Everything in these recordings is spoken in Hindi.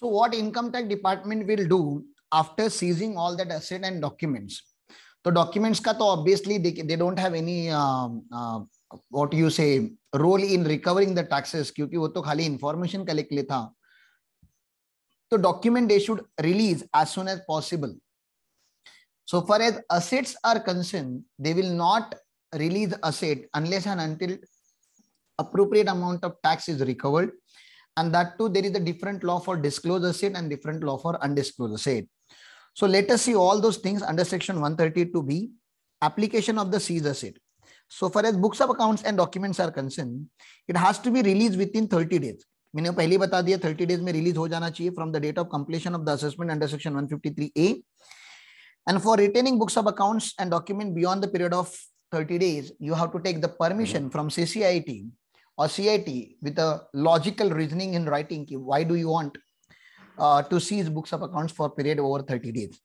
So what income tax department will do after seizing all that asset and documents? So documents ka to obviously they, they don't have any um, uh, what you say role in recovering the taxes क्योंकि वो तो खाली information collect लिए था तो document they should release as soon as possible. So far as assets are concerned, they will not release asset unless and until appropriate amount of tax is recovered and that too, there is a different law for disclosed asset and different law for undisclosed asset. So let us see all those things under section 132B, application of the seized asset. So far as books of accounts and documents are concerned, it has to be released within 30 days. मैंने पहले बता दिया 30 डेज में रिलीज हो जाना चाहिए from the date of completion of the assessment under section 153 A and for retaining books of accounts and document beyond the period of 30 days you have to take the permission mm-hmm. from team. or CIT with a logical reasoning in writing, ki why do you want uh, to seize books of accounts for period over 30 days?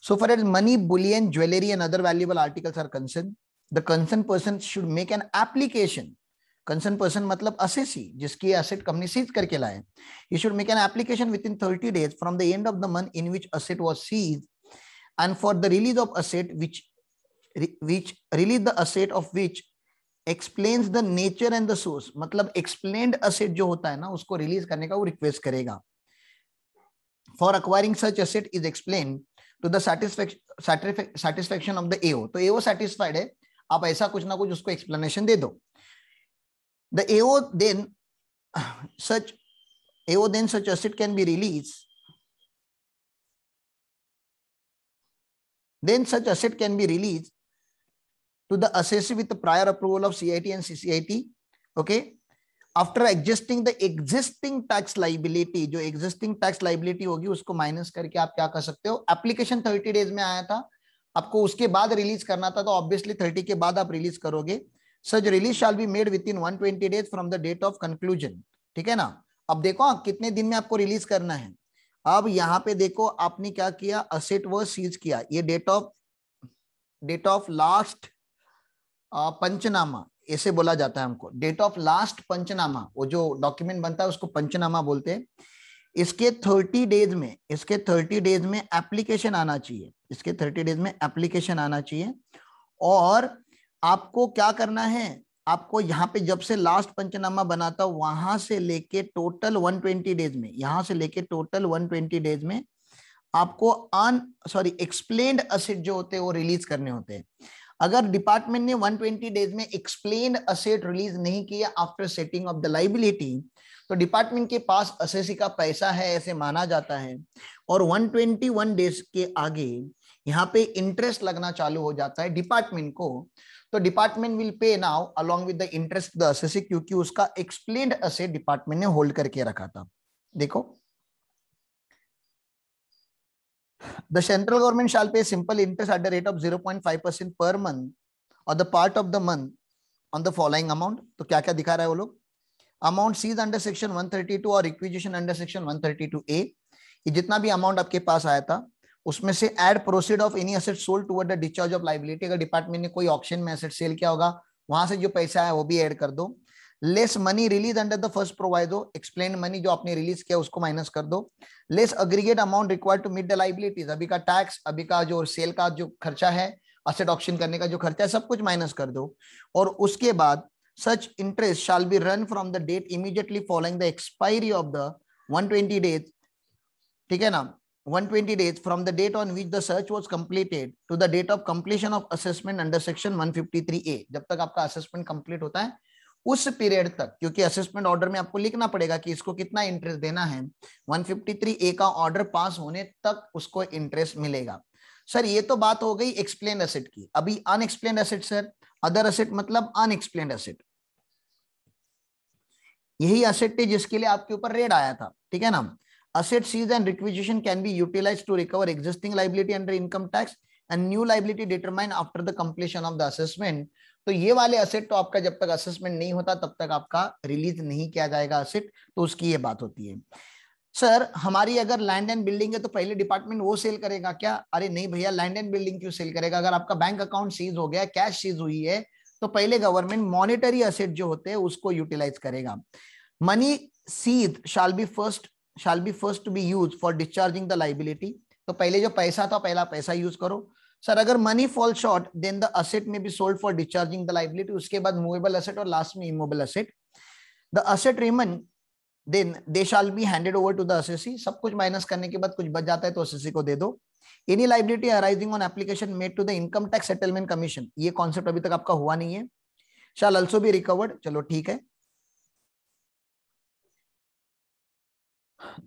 So for as money, bullion, jewelry and other valuable articles are concerned, the concerned person should make an application Concerned person मतलब असेसी जिसकी asset company seize करके लाए He should make an application within 30 days from the end of the month in which asset was seized and for the release of asset which which release the asset of which explain the nature and the source मतलब एक्सप्लेन असेट जो होता है ना उसको रिलीज करने का वो रिक्वेस्ट करेगा for acquiring such asset is explain to the satisfaction of the AO तो एओ सेटिस्फाइड है आप ऐसा कुछ ना कुछ उसको एक्सप्लेनेशन दे दो the AO then such AO then such asset can be release then such asset can be released to the assessee with the prior approval of CIT and CCIT. Okay. After adjusting the existing tax liability, जो existing tax liability होगी उसको minus करके आप क्या कर सकते हो Application 30 days में आया था आपको उसके बाद release करना था तो obviously 30 के बाद आप release करोगे Such release shall be made within in 120 days from the date of conclusion. ठीक है ना अब देखो कितने दिन में आपको release करना है अब यहाँ पे देखो आपने क्या किया Asset वो सीज किया ये date of date of last पंचनामा ऐसे बोला जाता है हमको डेट ऑफ लास्ट पंचनामा वो जो डॉक्यूमेंट बनता है उसको पंचनामा बोलते हैं इसके थर्टी डेज में इसके थर्टी डेज में एप्लीकेशन आना चाहिए इसके थर्टी डेज में एप्लीकेशन आना चाहिए और आपको क्या करना है आपको यहाँ पे जब से लास्ट पंचनामा बनाता हूं वहां से लेके टोटल 120 डेज में यहां से लेके टोटल 120 डेज में आपको अन सॉरी एक्सप्लेन असिड जो होते हैं वो रिलीज करने होते हैं अगर डिपार्टमेंट ने 120 डेज में एक्सप्लेन असेट रिलीज नहीं किया after setting of the liability तो डिपार्टमेंट के पास असेसी का पैसा है ऐसे माना जाता है और 121 डेज के आगे यहाँ पे इंटरेस्ट लगना चालू हो जाता है डिपार्टमेंट को तो department will pay now along with the interest the assessee क्योंकि उसका एक्सप्लेन असेट डिपार्टमेंट ने होल्ड करके रखा था देखो The central government shall pay simple interest at the rate of 0.5% per month or the part of the month on the following amount. तो क्या क्या दिखा रहा है वो लोग अमाउंट सीज अंडर सेक्शन 132 और रिक्विजिशन अंडर सेक्शन 132 ए ये जितना भी अमाउंट आपके पास आया था उसमें से and proceed of any asset sold toward the discharge of liability अगर डिपार्टमेंट ने कोई ऑप्शन में एसेट सेल किया होगा वहां से जो पैसा आया वो भी ऐड कर दो less money release under the first proviso explain money जो आपने रिलीज किया उसको माइनस कर दो less aggregate amount require to meet the liabilities अभी का टैक्स अभी का जो सेल का जो खर्चा है असेट ऑप्शन करने का जो खर्चा है सब कुछ माइनस कर दो और उसके बाद such interest shall be run from the date immediately following the expiry of the twenty days ठीक है ना 120 days from the date on which the search was completed to the date of completion of assessment under section 153a जब तक आपका assessment complete होता है उस पीरियड तक क्योंकि असेसमेंट ऑर्डर में आपको लिखना पड़ेगा कि इसको कितना इंटरेस्ट देना है 153 ए का ऑर्डर पास होने तक उसको इंटरेस्ट मिलेगा सर ये तो बात हो गई एक्सप्लेन असेट की अभी unexplain asset sir other asset मतलब अनएक्सप्लेन असेट यही असेट थे जिसके लिए आपके ऊपर रेड आया था ठीक है ना asset seize and requisition can be utilise to recover existing liability under income tax and new liability determine after the completion of the assessment तो ये वाले असेट तो आपका जब तक असेसमेंट नहीं होता तब तक आपका रिलीज नहीं किया जाएगा असेट तो उसकी ये बात होती है सर हमारी अगर लैंड एंड बिल्डिंग है तो पहले डिपार्टमेंट वो सेल करेगा क्या अरे नहीं भैया लैंड एंड बिल्डिंग क्यों सेल करेगा अगर आपका बैंक अकाउंट सीज हो गया कैश सीज हुई है तो पहले गवर्नमेंट मॉनिटरी असेट जो होते हैं उसको यूटिलाइज करेगा money seize shall be first shall be first be use for discharging the liability तो पहले जो पैसा था पहला पैसा यूज करो सर अगर money fall short then the asset may be sold for discharging the liability उसके बाद मूवेबल असेट और लास्ट में immovable asset the asset remain then they shall be handed over to the assessee सब कुछ माइनस करने के बाद कुछ बच जाता है तो असेसी को दे दो any liability arising on application made to the income tax settlement commission ये कॉन्सेप्ट अभी तक आपका हुआ नहीं है शाल ऑल्सो बी रिकवर्ड चलो ठीक है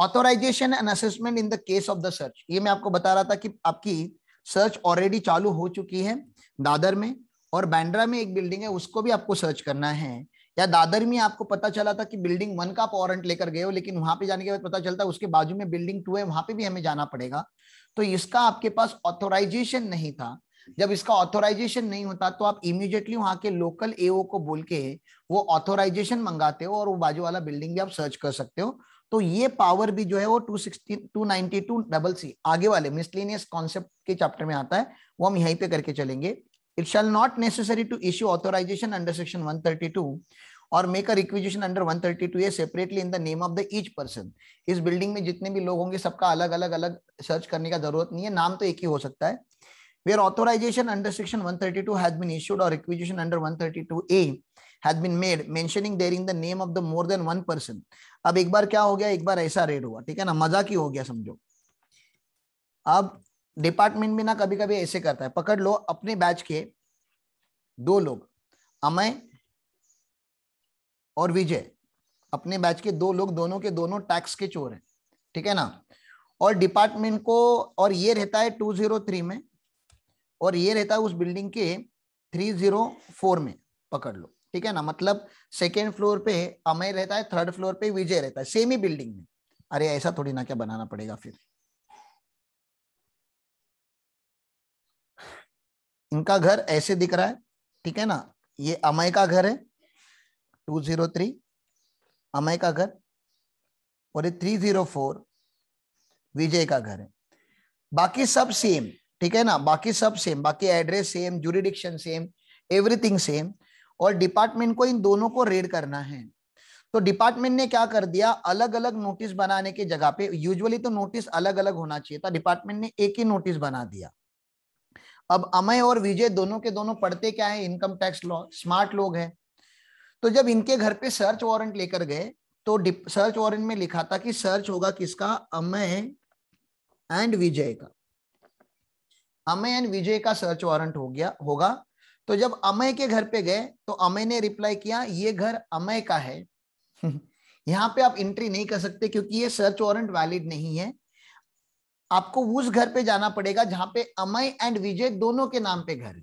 authorisation and assessment in the case of the search ये मैं आपको बता रहा था कि आपकी सर्च ऑलरेडी चालू हो चुकी है दादर में और बैंड्रा में एक बिल्डिंग है उसको भी आपको सर्च करना है या दादर में आपको पता चला था कि बिल्डिंग वन का आप लेकर गए हो लेकिन वहां पे जाने के बाद पता चलता है उसके बाजू में बिल्डिंग टू है वहां पे भी हमें जाना पड़ेगा तो इसका आपके पास ऑथोराइजेशन नहीं था जब इसका ऑथोराइजेशन नहीं होता तो आप इमीडिएटली वहां के लोकल एओ को बोल के वो ऑथोराइजेशन मंगाते हो और वो बाजू वाला बिल्डिंग भी आप सर्च कर सकते हो तो ये पावर भी जो है वो two sixty two ninety two double C आगे वाले मिसलिनियस कॉन्सेप्ट के चैप्टर में आता है वो हम यहीं पे करके चलेंगे it shall not necessary to issue authorisation under section 132 और make a requisition under 132 A separately in the name of the each person इस बिल्डिंग में जितने भी लोग होंगे सबका अलग अलग अलग सर्च करने का जरूरत नहीं है नाम तो एक ही हो सकता है where authorization under section 132 has been issued or requisition under 132a has been made mentioning therein the name of the more than one person अब एक बार क्या हो गया एक बार ऐसा रेड हुआ ठीक है ना मजाक ही हो गया समझो अब डिपार्टमेंट में ना कभी कभी ऐसे करता है पकड़ लो अपने बैच के दो लोग अमय और विजय अपने बैच के दो लोग दोनों के दोनों टैक्स के चोर हैं ठीक है ना और डिपार्टमेंट को और ये रहता है 203 में और ये रहता है उस बिल्डिंग के 304 में पकड़ लो ठीक है ना मतलब सेकेंड फ्लोर पे अमय रहता है थर्ड फ्लोर पे विजय रहता है सेम ही बिल्डिंग में अरे ऐसा थोड़ी ना क्या बनाना पड़ेगा फिर इनका घर ऐसे दिख रहा है ठीक है ना ये अमय का घर है टू जीरो थ्री अमय का घर और ये थ्री जीरो फोर विजय का घर है बाकी सब सेम ठीक है ना बाकी सब सेम बाकी address same jurisdiction same everything same और डिपार्टमेंट को इन दोनों को रेड करना है तो डिपार्टमेंट ने क्या कर दिया अलग अलग नोटिस बनाने के जगह पे यूजुअली तो नोटिस अलग अलग होना चाहिए था डिपार्टमेंट ने एक ही नोटिस बना दिया अब अमय और विजय दोनों के दोनों पढ़ते क्या है इनकम टैक्स लॉ स्मार्ट लोग हैं तो जब इनके घर पे सर्च वारंट लेकर गए तो सर्च वारंट में लिखा था कि सर्च होगा किसका अमय एंड विजय का अमय एंड विजय का सर्च वारंट हो गया होगा तो जब अमय के घर पे गए तो अमय ने रिप्लाई किया ये घर अमय का है यहाँ पे आप एंट्री नहीं कर सकते क्योंकि ये सर्च वारंट वैलिड नहीं है आपको उस घर पे जाना पड़ेगा जहां पे अमय एंड विजय दोनों के नाम पे घर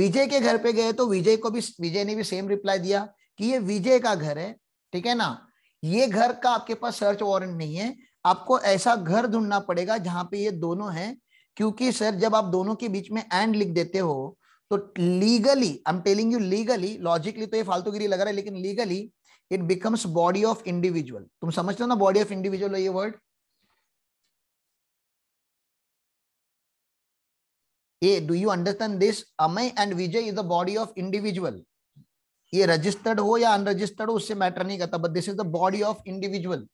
विजय के घर पे गए तो विजय को भी विजय ने भी सेम रिप्लाई दिया कि ये विजय का घर है ठीक है ना ये घर का आपके पास सर्च वारंट नहीं है आपको ऐसा घर ढूंढना पड़ेगा जहां पे ये दोनों हैं क्योंकि सर जब आप दोनों के बीच में एंड लिख देते हो तो legally I am telling you legally logically तो ये फालतूगिरी लग रहा है लेकिन legally it becomes body of individual तुम समझते हो ना बॉडी ऑफ इंडिविजुअल ये word a do you understand this Amay and Vijay is the body of individual ये रजिस्टर्ड हो या अनरजिस्टर्ड हो उससे मैटर नहीं करता but this is the body of individual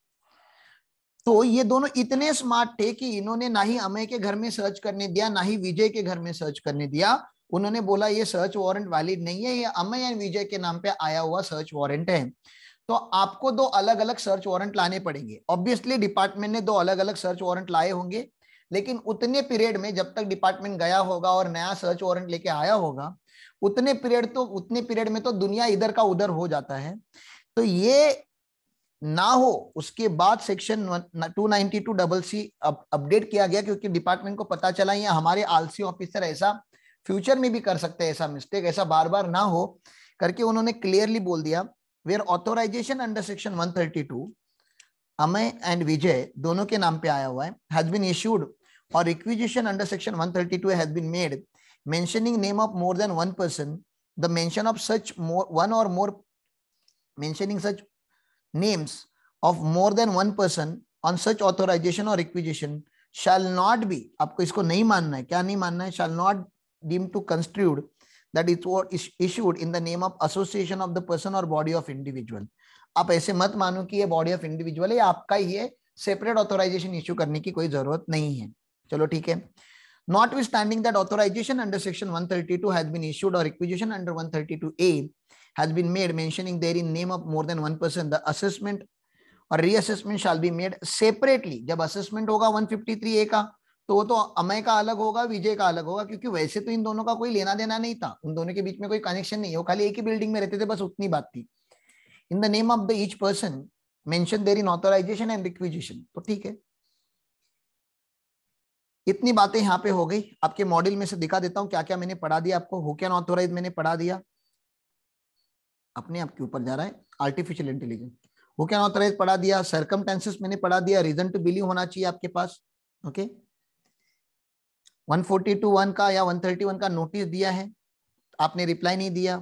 तो ये दोनों इतने स्मार्ट थे कि इन्होंने ना ही अमय के घर में सर्च करने दिया ना ही विजय के घर में सर्च करने दिया उन्होंने बोला ये सर्च वारंट वैलिड नहीं है ये अमय एंड विजय के नाम पे आया हुआ सर्च वारंट है तो आपको दो अलग अलग सर्च वारंट लाने पड़ेंगे ऑब्वियसली डिपार्टमेंट ने दो अलग अलग सर्च वारंट लाए होंगे लेकिन उतने पीरियड में जब तक डिपार्टमेंट गया होगा और नया सर्च वारंट लेके आया होगा उतने पीरियड तो उतने पीरियड में तो दुनिया इधर का उधर हो जाता है तो ये ना हो उसके बाद section two ninety two double C update किया गया क्योंकि डिपार्टमेंट को पता चला या हमारे आलसी ऑफिसर ऐसा फ्यूचर में भी कर सकते हैं ऐसा मिस्टेक ऐसा बार बार ना हो करके उन्होंने क्लियरली बोल दिया where authorisation under section 132 thirty Amay and Vijay दोनों के नाम पे आया हुआ हैज बीन इश्यूड और requisition under section 132 thirty two has been made mentioning name of more than one person the mention of such more one और more mentioning such names of more than one person on such authorisation और रिक्विजिशन शैल नॉट बी आपको इसको नहीं मानना है क्या नहीं मानना है shall not deemed to construed that it was issued in the name of association of the person or body of individual आप ऐसे मत मानो कि ये बॉडी ऑफ इंडिविजुअल है आपका ही है सेपरेट ऑथोराइजेशन इश्यू करने की कोई जरूरत नहीं है चलो ठीक है notwithstanding that authorisation under section 132 has been issued और requisition under 132 A has been made mentioning therein name of more than one person the assessment और reassessment shall be made separately जब असेसमेंट होगा 153 ए का तो वो तो अमय का अलग होगा विजय का अलग होगा क्योंकि वैसे तो इन दोनों का कोई लेना देना नहीं था उन दोनों के बीच में कोई कनेक्शन नहीं है वो खाली एक ही बिल्डिंग में रहते थे बस उतनी बात थी in the name of the each person mention therein authorisation and requisition तो ठीक है इतनी बातें यहाँ पे हो गई आपके मॉडल में से दिखा देता हूँ क्या क्या मैंने पढ़ा दिया आपको हो क्या ऑथोराइज मैंने पढ़ा दिया अपने आपके ऊपर जा रहा है आर्टिफिशियल इंटेलिजेंस हो क्या ऑथोराइज पढ़ा दिया सरकम मैंने पढ़ा दिया रीजन टू बिलीव होना चाहिए आपके पास ओके okay? 142.1 का या 131 का नोटिस दिया है आपने रिप्लाई नहीं दिया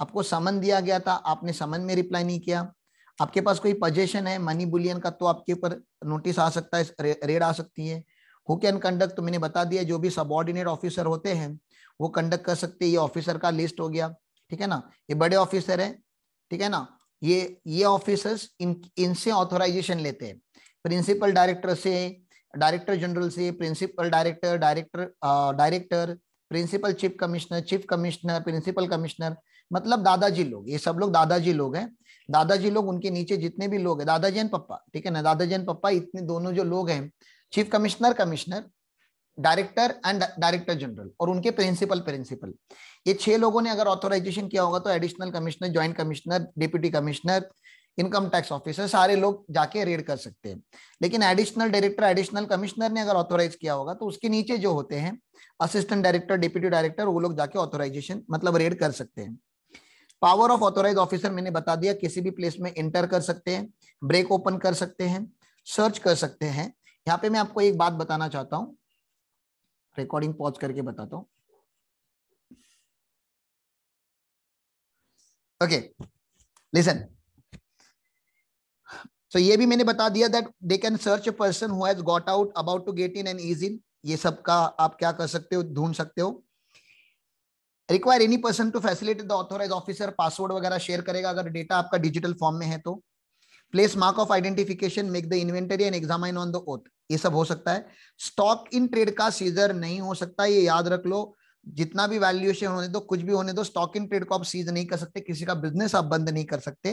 आपको समन दिया गया था आपने समन में रिप्लाई नहीं किया आपके पास कोई पजेशन है मनी बुलियन का तो आपके ऊपर नोटिस आ सकता है रेड आ सकती है हु कैन कंडक्ट तो मैंने बता दिया जो भी सबॉर्डिनेट ऑफिसर होते हैं वो कंडक्ट कर सकते हैं ये ऑफिसर का लिस्ट हो गया ठीक है ना ये बड़े ऑफिसर है ठीक है ना ये ये ऑफिसर्स इन इनसे ऑथोराइजेशन लेते हैं प्रिंसिपल डायरेक्टर से डायरेक्टर जनरल से principal director director director principal chief commissioner chief commissioner principal commissioner मतलब दादाजी लोग ये सब लोग दादाजी लोग हैं दादाजी लोग उनके नीचे जितने भी लोग हैं दादाजी एंड पप्पा ठीक है ना दादाजी एंड पप्पा इतने दोनों जो लोग हैं chief commissioner commissioner director and director general और उनके प्रिंसिपल प्रिंसिपल ये छह लोगों ने अगर ऑथोराइजेशन किया होगा तो additional commissioner joint commissioner deputy commissioner income tax officer सारे लोग जाके रेड कर सकते हैं लेकिन एडिशनल डायरेक्टर एडिशनल कमिश्नर ने अगर ऑथोराइज किया होगा तो उसके नीचे जो होते हैं असिस्टेंट डायरेक्टर डिप्यूटी डायरेक्टर वो लोग जाके ऑथोराइजेशन मतलब रेड कर सकते हैं पावर ऑफ ऑथोराइज ऑफिसर मैंने बता दिया किसी भी प्लेस में एंटर कर सकते हैं ब्रेक ओपन कर सकते हैं सर्च कर सकते हैं यहाँ पे मैं आपको एक बात बताना चाहता हूँ रिकॉर्डिंग पॉज करके बताता हूँ ओके लिसन सो ये भी मैंने बता दिया that they can search a person who has got out about to get in and is in ये सब का आप क्या कर सकते हो ढूंढ सकते हो require any person to facilitate the authorise officer password वगैरह शेयर करेगा अगर डेटा आपका डिजिटल फॉर्म में है तो place mark of identification make the inventory and exam on the oath ये सब हो सकता है स्टॉक इन ट्रेड का सीजर नहीं हो सकता ये याद रख लो जितना भी वैल्यूएशन होने दो कुछ भी होने दो स्टॉक इन ट्रेड को आप सीज नहीं कर सकते किसी का बिजनेस आप बंद नहीं कर सकते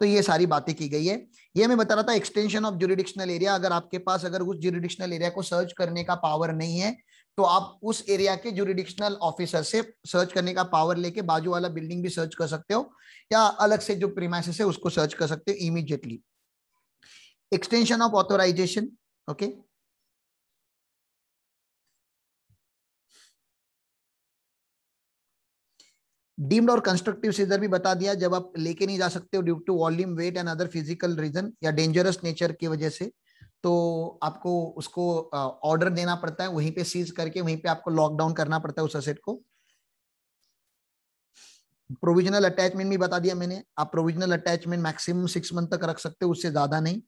तो ये सारी बातें की गई है ये मैं बता रहा था एक्सटेंशन ऑफ जुरिडिक्शनल एरिया अगर आपके पास अगर उस जुरिडिक्शनल एरिया को सर्च करने का पावर नहीं है तो आप उस एरिया के जुरिडिक्शनल ऑफिसर से सर्च करने का पावर लेके बाजू वाला बिल्डिंग भी सर्च कर सकते हो या अलग से जो प्रीमाइस है उसको सर्च कर सकते हो immediately extension of authorisation okay okay? Deemed और कंस्ट्रक्टिव सीजर भी बता दिया जब आप लेके नहीं जा सकते हो due to volume weight and other physical reason या डेंजरस नेचर की वजह से तो आपको उसको ऑर्डर देना पड़ता है वहीं पे सीज करके वहीं पे आपको लॉकडाउन करना पड़ता है उस असेट को प्रोविजनल अटैचमेंट भी बता दिया मैंने आप provisional attachment maximum six month तक रख सकते हो उससे ज्यादा नहीं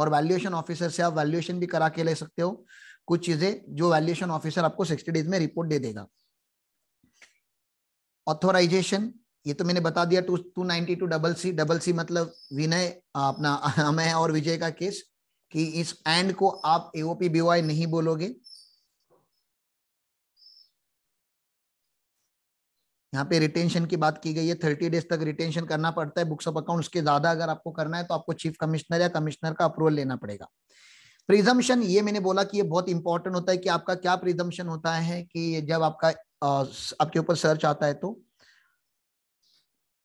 और वैल्यूएशन ऑफिसर से आप वैल्यूएशन भी करा के ले सकते हो कुछ चीजें जो वैल्यूएशन ऑफिसर आपको सिक्सटी डेज में रिपोर्ट दे देगा ऑथोराइजेशन ये तो मैंने बता दिया two two ninety two double C double C मतलब विनय अपना अमय और विजय का केस कि इस एंड को आप एओपी बीवाई नहीं बोलोगे यहाँ पे रिटेंशन की बात की गई है थर्टी डेज तक रिटेंशन करना पड़ता है बुक्स ऑफ अकाउंट्स के ज्यादा अगर आपको करना है तो आपको चीफ कमिश्नर या कमिश्नर का अप्रूवल लेना पड़ेगा प्रिजम्पशन ये मैंने बोला कि ये बहुत इंपॉर्टेंट होता है कि आपका क्या प्रिजम्पशन होता है कि जब आपका आपके ऊपर सर्च आता है तो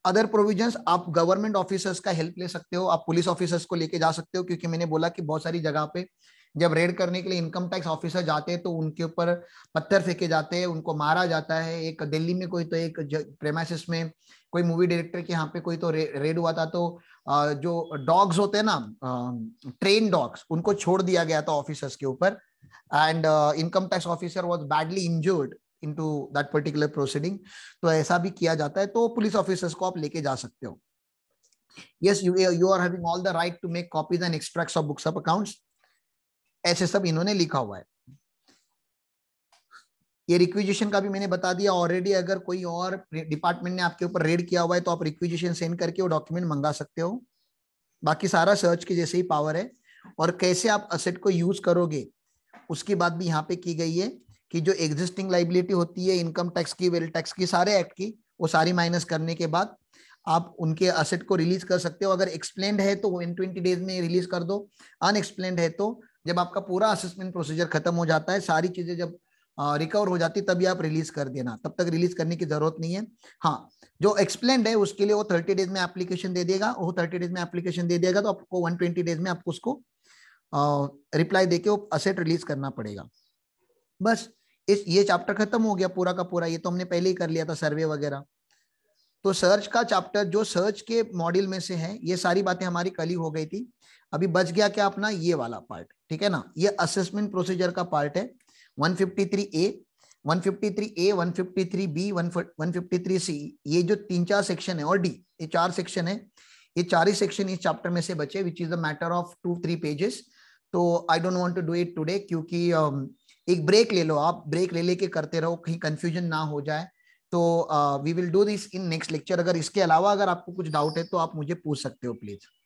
अदर प्रोविजंस आप गवर्नमेंट ऑफिसर्स का हेल्प ले सकते हो आप पुलिस ऑफिसर्स को लेके जा सकते हो क्योंकि मैंने बोला कि बहुत सारी जगह पे जब रेड करने के लिए इनकम टैक्स ऑफिसर जाते हैं तो उनके ऊपर पत्थर फेंके जाते हैं उनको मारा जाता है एक दिल्ली में कोई तो एक प्रेमाइसिस में कोई मूवी डायरेक्टर के यहाँ पे कोई तो रे, रेड हुआ था तो आ, जो डॉग्स होते हैं ना ट्रेन डॉग्स उनको छोड़ दिया गया था ऑफिसर्स के ऊपर and income tax officer was badly injured into that particular proceeding तो ऐसा भी किया जाता है तो पुलिस ऑफिसर्स को आप लेके जा सकते हो yes you you are having all the right to make copies and extracts of books of accounts ऐसे सब इन्होंने लिखा हुआ है ये रिक्विजिशन का भी मैंने बता दिया ऑलरेडी अगर कोई और डिपार्टमेंट ने आपके ऊपर रेड किया हुआ है तो आप रिक्विजिशन सेंड करके वो डॉक्यूमेंट मंगा सकते हो बाकी सारा सर्च के जैसे ही पावर है और कैसे आप असेट को यूज करोगे उसकी बात भी यहाँ पे की गई है कि जो एग्जिस्टिंग लाइबिलिटी होती है इनकम टैक्स की वेल टैक्स की सारे एक्ट की वो सारी माइनस करने के बाद आप उनके असेट को रिलीज कर सकते हो अगर एक्सप्लेन है तो इन ट्वेंटी डेज में रिलीज कर दो अनएक्सप्लेन है तो जब आपका पूरा असेसमेंट प्रोसीजर खत्म हो जाता है सारी चीजें जब रिकवर हो जाती तभी आप रिलीज कर देना तब तक रिलीज करने की जरूरत नहीं है हाँ जो एक्सप्लेन है उसके लिए वो थर्टी डेज में एप्लीकेशन दे देगा वो थर्टी डेज में एप्लीकेशन दे देगा तो आपको वन ट्वेंटी डेज में आपको उसको रिप्लाई देके वो असेट रिलीज करना पड़ेगा बस इस ये चैप्टर खत्म हो गया पूरा का पूरा ये तो हमने पहले ही कर लिया था सर्वे वगैरह तो सर्च का चैप्टर जो सर्च के मॉड्यूल में से है ये सारी बातें हमारी कल ही हो गई थी अभी बच गया क्या अपना ये वाला पार्ट ठीक है ना ये असेसमेंट प्रोसीजर का पार्ट है 153 ए 153 ए 153 बी 153 सी ये जो तीन चार सेक्शन है और डी ये चार सेक्शन है ये चार ही सेक्शन इस चैप्टर में से बचे which is the matter of two three pages तो I don't want to do it today क्योंकि um, एक ब्रेक ले लो आप ब्रेक ले लेके करते रहो कहीं कंफ्यूजन ना हो जाए तो we will do this in next lecture अगर इसके अलावा अगर आपको कुछ डाउट है तो आप मुझे पूछ सकते हो प्लीज़